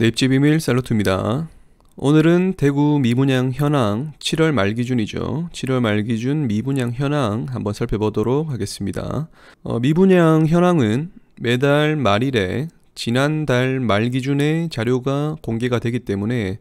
네, 입지비밀 살로트입니다 오늘은 대구 미분양 현황 7월 말 기준이죠. 7월 말 기준 미분양 현황 한번 살펴보도록 하겠습니다. 어, 미분양 현황은 매달 말일에 지난달 말 기준의 자료가 공개가 되기 때문에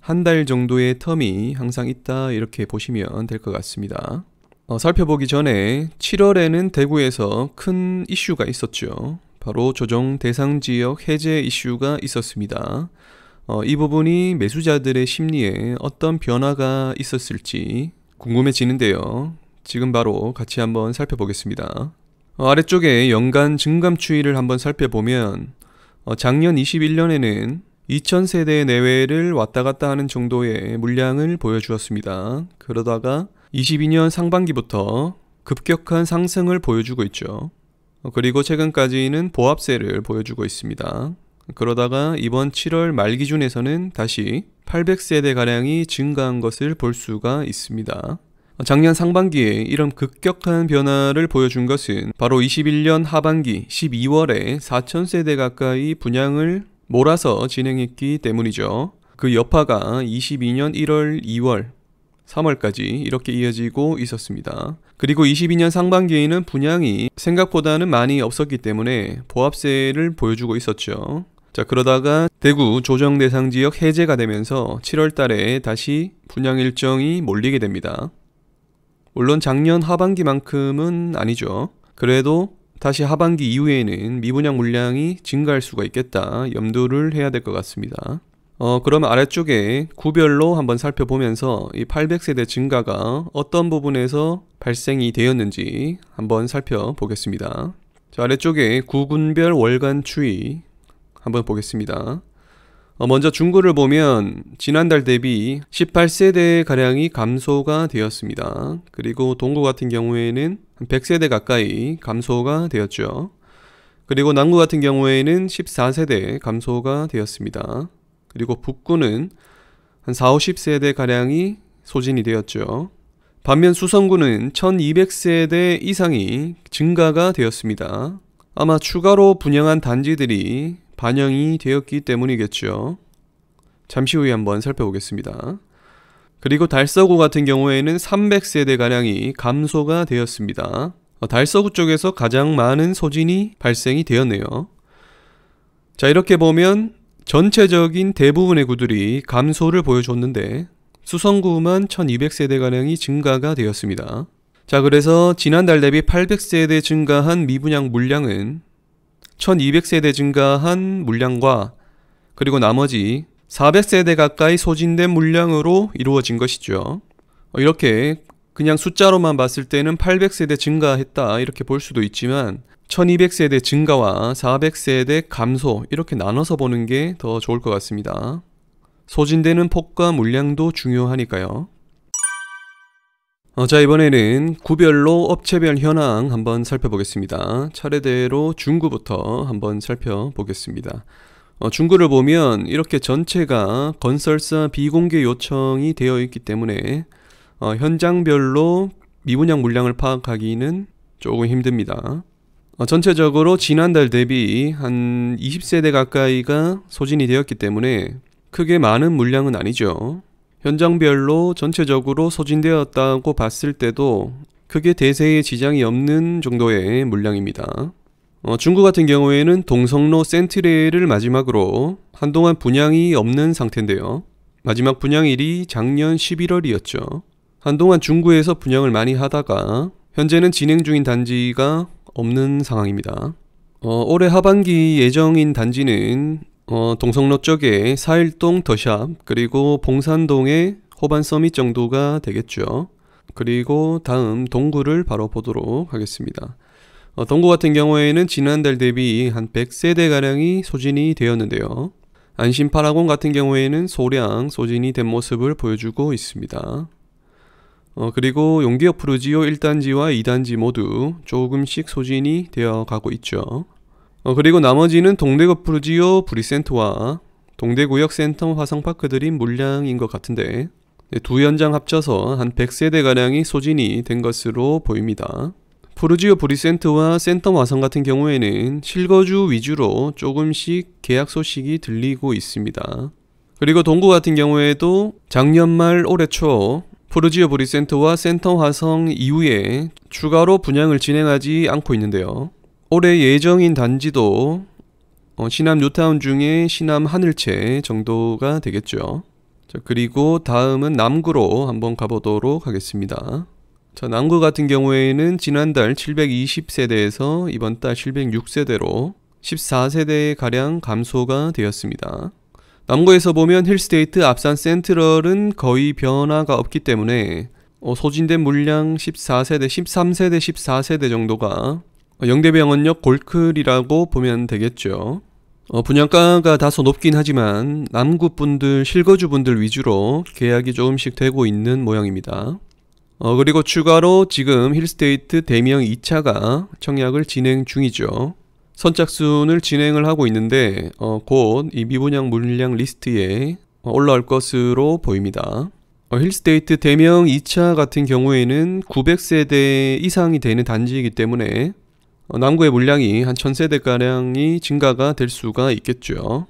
한 달 정도의 텀이 항상 있다 이렇게 보시면 될 것 같습니다. 어, 살펴보기 전에 7월에는 대구에서 큰 이슈가 있었죠. 바로 조정 대상 지역 해제 이슈가 있었습니다. 어, 이 부분이 매수자들의 심리에 어떤 변화가 있었을지 궁금해지는데요. 지금 바로 같이 한번 살펴보겠습니다. 어, 아래쪽에 연간 증감 추이를 한번 살펴보면 어, 작년 21년에는 2000세대 내외를 왔다 갔다 하는 정도의 물량을 보여주었습니다. 그러다가 22년 상반기부터 급격한 상승을 보여주고 있죠. 어, 그리고 최근까지는 보합세를 보여주고 있습니다. 그러다가 이번 7월 말 기준에서는 다시 800세대가량이 증가한 것을 볼 수가 있습니다. 작년 상반기에 이런 급격한 변화를 보여준 것은 바로 21년 하반기 12월에 4,000세대 가까이 분양을 몰아서 진행했기 때문이죠. 그 여파가 22년 1월, 2월, 3월까지 이렇게 이어지고 있었습니다. 그리고 22년 상반기에는 분양이 생각보다는 많이 없었기 때문에 보합세를 보여주고 있었죠. 자, 그러다가 대구 조정 대상 지역 해제가 되면서 7월 달에 다시 분양 일정이 몰리게 됩니다. 물론 작년 하반기만큼은 아니죠. 그래도 다시 하반기 이후에는 미분양 물량이 증가할 수가 있겠다 염두를 해야 될 것 같습니다. 어, 그러면 아래쪽에 구별로 한번 살펴보면서 이 800세대 증가가 어떤 부분에서 발생이 되었는지 한번 살펴보겠습니다. 자, 아래쪽에 구군별 월간 추이 한번 보겠습니다. 어, 먼저 중구를 보면 지난달 대비 18세대 가량이 감소가 되었습니다. 그리고 동구 같은 경우에는 100세대 가까이 감소가 되었죠. 그리고 남구 같은 경우에는 14세대 감소가 되었습니다. 그리고 북구는 한 4, 50세대 가량이 소진이 되었죠. 반면 수성구는 1200세대 이상이 증가가 되었습니다. 아마 추가로 분양한 단지들이 반영이 되었기 때문이겠죠. 잠시 후에 한번 살펴보겠습니다. 그리고 달서구 같은 경우에는 300세대 가량이 감소가 되었습니다. 어, 달서구 쪽에서 가장 많은 소진이 발생이 되었네요. 자, 이렇게 보면 전체적인 대부분의 구들이 감소를 보여줬는데 수성구만 1200세대가량이 증가가 되었습니다. 자 그래서 지난달 대비 800세대 증가한 미분양 물량은 1200세대 증가한 물량과 그리고 나머지 400세대 가까이 소진된 물량으로 이루어진 것이죠. 어, 이렇게 그냥 숫자로만 봤을 때는 800세대 증가했다 이렇게 볼 수도 있지만 1200세대 증가와 400세대 감소 이렇게 나눠서 보는 게 더 좋을 것 같습니다. 소진되는 폭과 물량도 중요하니까요. 어, 자 이번에는 구별로 업체별 현황 한번 살펴보겠습니다. 차례대로 중구부터 한번 살펴보겠습니다. 어, 중구를 보면 이렇게 전체가 건설사 비공개 요청이 되어 있기 때문에 어, 현장별로 미분양 물량을 파악하기는 조금 힘듭니다. 어, 전체적으로 지난달 대비 한 20세대 가까이가 소진이 되었기 때문에 크게 많은 물량은 아니죠. 현장별로 전체적으로 소진되었다고 봤을 때도 크게 대세에 지장이 없는 정도의 물량입니다. 어, 중국 같은 경우에는 동성로 센트레을 마지막으로 한동안 분양이 없는 상태인데요. 마지막 분양일이 작년 11월이었죠. 한동안 중구에서 분양을 많이 하다가 현재는 진행 중인 단지가 없는 상황입니다. 어, 올해 하반기 예정인 단지는 어, 동성로 쪽에 사일동 더샵 그리고 봉산동의 호반서밋 정도가 되겠죠. 그리고 다음 동구를 바로 보도록 하겠습니다. 어, 동구 같은 경우에는 지난달 대비 한 100세대가량이 소진이 되었는데요. 안심파라곤 같은 경우에는 소량 소진이 된 모습을 보여주고 있습니다. 어, 그리고 용기역 프루지오 1단지와 2단지 모두 조금씩 소진이 되어 가고 있죠. 어, 그리고 나머지는 동대구 프루지오 브리센터와 동대구역 센텀 화성파크들인 물량인 것 같은데 네, 두 현장 합쳐서 한 100세대가량이 소진이 된 것으로 보입니다. 프루지오 브리센터와 센텀 화성 같은 경우에는 실거주 위주로 조금씩 계약 소식이 들리고 있습니다. 그리고 동구 같은 경우에도 작년 말 올해 초 포르지오 브리센터와 센터 화성 이후에 추가로 분양을 진행하지 않고 있는데요. 올해 예정인 단지도 어, 시남 뉴타운 중에 시남 하늘채 정도가 되겠죠. 자, 그리고 다음은 남구로 한번 가보도록 하겠습니다. 자, 남구 같은 경우에는 지난달 720세대에서 이번 달 706세대로 14세대 가량 감소가 되었습니다. 남구에서 보면 힐스테이트 앞산 센트럴은 거의 변화가 없기 때문에 어, 소진된 물량 14세대, 13세대, 14세대 정도가 영대병원역 골클이라고 보면 되겠죠. 어, 분양가가 다소 높긴 하지만 남구분들, 실거주분들 위주로 계약이 조금씩 되고 있는 모양입니다. 어, 그리고 추가로 지금 힐스테이트 대명 2차가 청약을 진행 중이죠. 선착순을 진행을 하고 있는데 어, 곧 이 미분양 물량 리스트에 어, 올라올 것으로 보입니다. 어, 힐스테이트 대명 2차 같은 경우에는 900세대 이상이 되는 단지이기 때문에 어, 남구의 물량이 한 1000세대가량이 증가가 될 수가 있겠죠.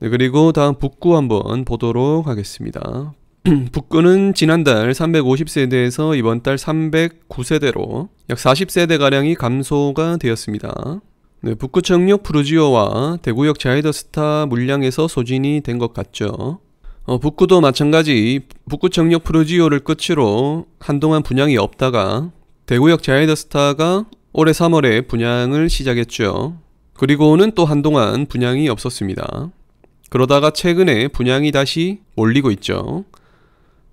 네, 그리고 다음 북구 한번 보도록 하겠습니다. 북구는 지난달 350세대에서 이번 달 309세대로 약 40세대가량이 감소가 되었습니다. 네, 북구청역 프루지오와 대구역 자이더스타 물량에서 소진이 된 것 같죠. 어, 북구도 마찬가지 북구청역 프루지오를 끝으로 한동안 분양이 없다가 대구역 자이더스타가 올해 3월에 분양을 시작했죠. 그리고는 또 한동안 분양이 없었습니다. 그러다가 최근에 분양이 다시 올리고 있죠.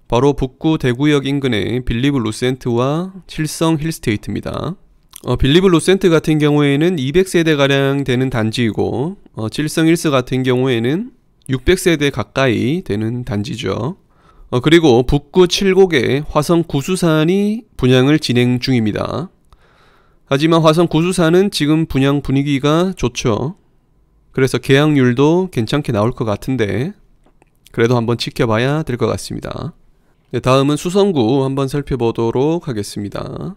바로 북구 대구역 인근의 빌리블 루센트와 칠성 힐스테이트입니다. 어, 빌리블 로센트 같은 경우에는 200세대 가량 되는 단지이고 어, 칠성 1스 같은 경우에는 600세대 가까이 되는 단지죠. 어, 그리고 북구 7곡에 화성 구수산이 분양을 진행 중입니다. 하지만 화성 구수산은 지금 분양 분위기가 좋죠. 그래서 계약률도 괜찮게 나올 것 같은데 그래도 한번 지켜봐야 될 것 같습니다. 네, 다음은 수성구 한번 살펴보도록 하겠습니다.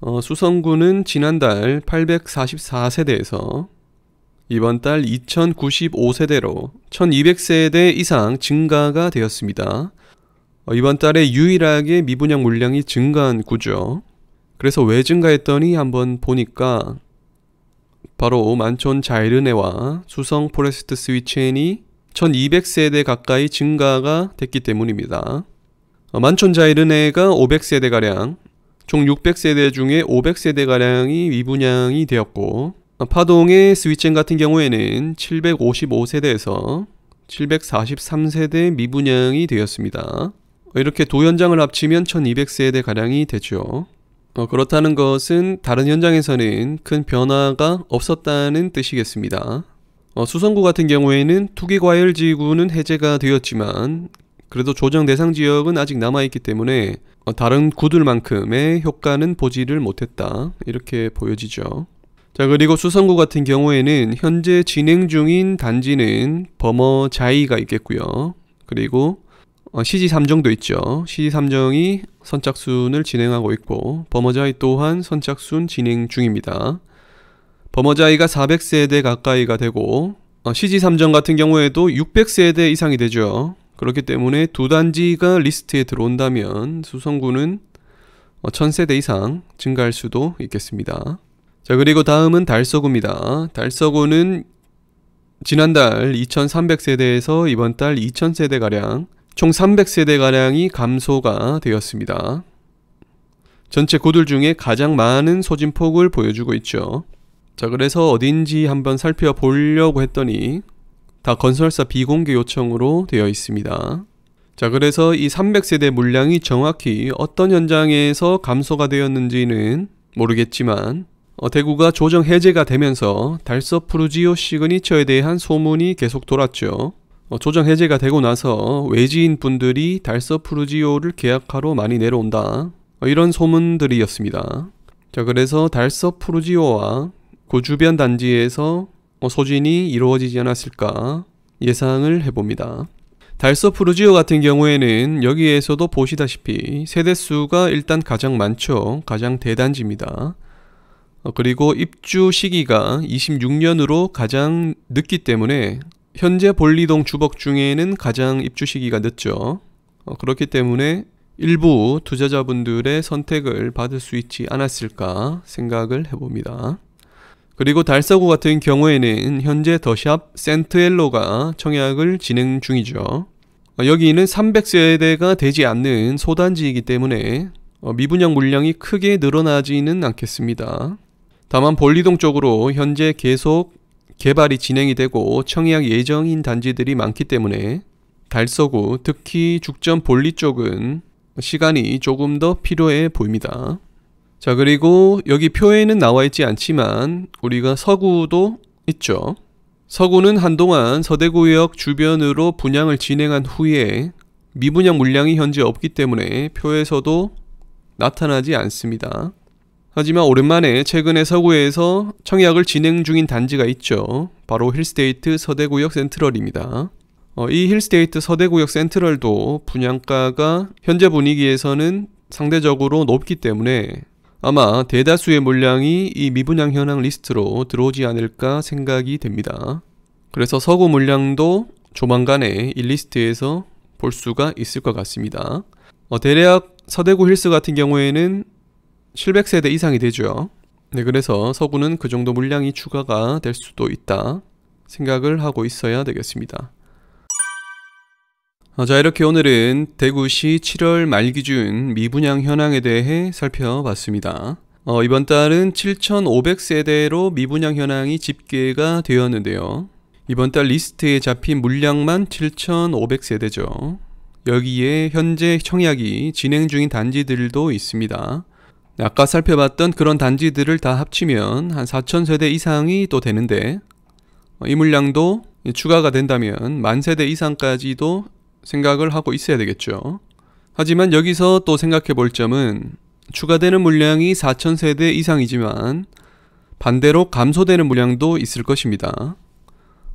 어, 수성구는 지난달 844세대에서 이번 달 2095세대로 1200세대 이상 증가가 되었습니다. 어, 이번 달에 유일하게 미분양 물량이 증가한 구죠. 그래서 왜 증가했더니 한번 보니까 바로 만촌 자이르네와 수성 포레스트 스위치엔이 1200세대 가까이 증가가 됐기 때문입니다. 어, 만촌 자이르네가 500세대가량, 총 600세대 중에 500세대가량이 미분양이 되었고 파동의 스위첸 같은 경우에는 755세대에서 743세대 미분양이 되었습니다. 이렇게 도 현장을 합치면 1200세대 가량이 되죠. 어, 그렇다는 것은 다른 현장에서는 큰 변화가 없었다는 뜻이겠습니다. 어, 수성구 같은 경우에는 투기과열지구는 해제가 되었지만 그래도 조정 대상 지역은 아직 남아있기 때문에 어, 다른 구들만큼의 효과는 보지를 못했다. 이렇게 보여지죠. 자, 그리고 수성구 같은 경우에는 현재 진행 중인 단지는 범어 자이가 있겠고요. 그리고 어, 시지 삼정도 있죠. 시지 삼정이 선착순을 진행하고 있고 범어자이 또한 선착순 진행 중입니다. 범어자이가 400세대 가까이가 되고 어, 시지 삼정 같은 경우에도 600세대 이상이 되죠. 그렇기 때문에 두 단지가 리스트에 들어온다면 수성구는 1000세대 어, 이상 증가할 수도 있겠습니다. 자 그리고 다음은 달서구입니다. 달서구는 지난달 2300세대에서 이번 달 2000세대가량 총 300세대가량이 감소가 되었습니다. 전체 구들 중에 가장 많은 소진폭을 보여주고 있죠. 자 그래서 어딘지 한번 살펴보려고 했더니 다 건설사 비공개 요청으로 되어 있습니다. 자 그래서 이 300세대 물량이 정확히 어떤 현장에서 감소가 되었는지는 모르겠지만 어, 대구가 조정 해제가 되면서 달서 푸르지오 시그니처에 대한 소문이 계속 돌았죠. 어, 조정 해제가 되고 나서 외지인 분들이 달서 푸르지오를 계약하러 많이 내려온다. 어, 이런 소문들이었습니다. 자 그래서 달서 푸르지오와 그 주변 단지에서 뭐 소진이 이루어지지 않았을까 예상을 해봅니다. 달서 프루지오 같은 경우에는 여기에서도 보시다시피 세대수가 일단 가장 많죠. 가장 대단지입니다. 어, 그리고 입주 시기가 26년으로 가장 늦기 때문에 현재 볼리동 주복 중에는 가장 입주 시기가 늦죠. 어, 그렇기 때문에 일부 투자자분들의 선택을 받을 수 있지 않았을까 생각을 해봅니다. 그리고 달서구 같은 경우에는 현재 더샵 센트엘로가 청약을 진행 중이죠. 어, 여기는 300세대가 되지 않는 소단지이기 때문에 어, 미분양 물량이 크게 늘어나지는 않겠습니다. 다만 볼리동 쪽으로 현재 계속 개발이 진행이 되고 청약 예정인 단지들이 많기 때문에 달서구 특히 죽전 볼리 쪽은 시간이 조금 더 필요해 보입니다. 자 그리고 여기 표에는 나와 있지 않지만 우리가 서구도 있죠. 서구는 한동안 서대구역 주변으로 분양을 진행한 후에 미분양 물량이 현재 없기 때문에 표에서도 나타나지 않습니다. 하지만 오랜만에 최근에 서구에서 청약을 진행 중인 단지가 있죠. 바로 힐스테이트 서대구역 센트럴입니다. 어, 이 힐스테이트 서대구역 센트럴도 분양가가 현재 분위기에서는 상대적으로 높기 때문에 아마 대다수의 물량이 이 미분양 현황 리스트로 들어오지 않을까 생각이 됩니다. 그래서 서구 물량도 조만간에 이 리스트에서 볼 수가 있을 것 같습니다. 어, 대략 서대구 힐스 같은 경우에는 700세대 이상이 되죠. 네, 그래서 서구는 그 정도 물량이 추가가 될 수도 있다 생각을 하고 있어야 되겠습니다. 어, 자, 이렇게 오늘은 대구시 7월 말 기준 미분양 현황에 대해 살펴봤습니다. 어, 이번 달은 7,500세대로 미분양 현황이 집계가 되었는데요. 이번 달 리스트에 잡힌 물량만 7,500세대죠. 여기에 현재 청약이 진행 중인 단지들도 있습니다. 아까 살펴봤던 그런 단지들을 다 합치면 한 4,000세대 이상이 또 되는데 어, 이 물량도 추가가 된다면 만세대 이상까지도 생각을 하고 있어야 되겠죠. 하지만 여기서 또 생각해 볼 점은 추가되는 물량이 4,000세대 이상이지만 반대로 감소되는 물량도 있을 것입니다.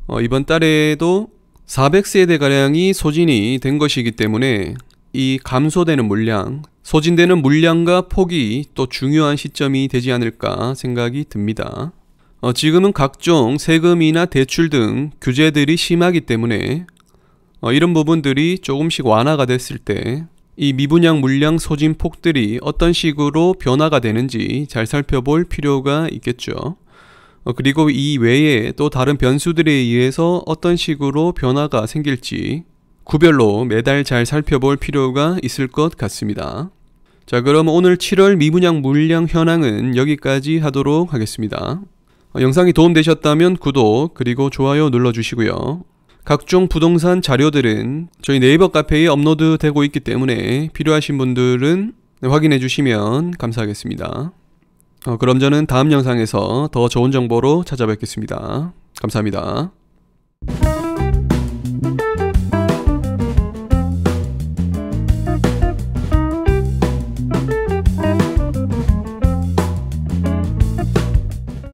어, 이번 달에도 400세대가량이 소진이 된 것이기 때문에 이 감소되는 물량, 소진되는 물량과 폭이 또 중요한 시점이 되지 않을까 생각이 듭니다. 어, 지금은 각종 세금이나 대출 등 규제들이 심하기 때문에 어, 이런 부분들이 조금씩 완화가 됐을 때 이 미분양 물량 소진 폭들이 어떤 식으로 변화가 되는지 잘 살펴볼 필요가 있겠죠. 어, 그리고 이 외에 또 다른 변수들에 의해서 어떤 식으로 변화가 생길지 구별로 매달 잘 살펴볼 필요가 있을 것 같습니다. 자 그럼 오늘 7월 미분양 물량 현황은 여기까지 하도록 하겠습니다. 어, 영상이 도움되셨다면 구독 그리고 좋아요 눌러주시고요. 각종 부동산 자료들은 저희 네이버 카페에 업로드 되고 있기 때문에 필요하신 분들은 확인해 주시면 감사하겠습니다. 어, 그럼 저는 다음 영상에서 더 좋은 정보로 찾아뵙겠습니다. 감사합니다.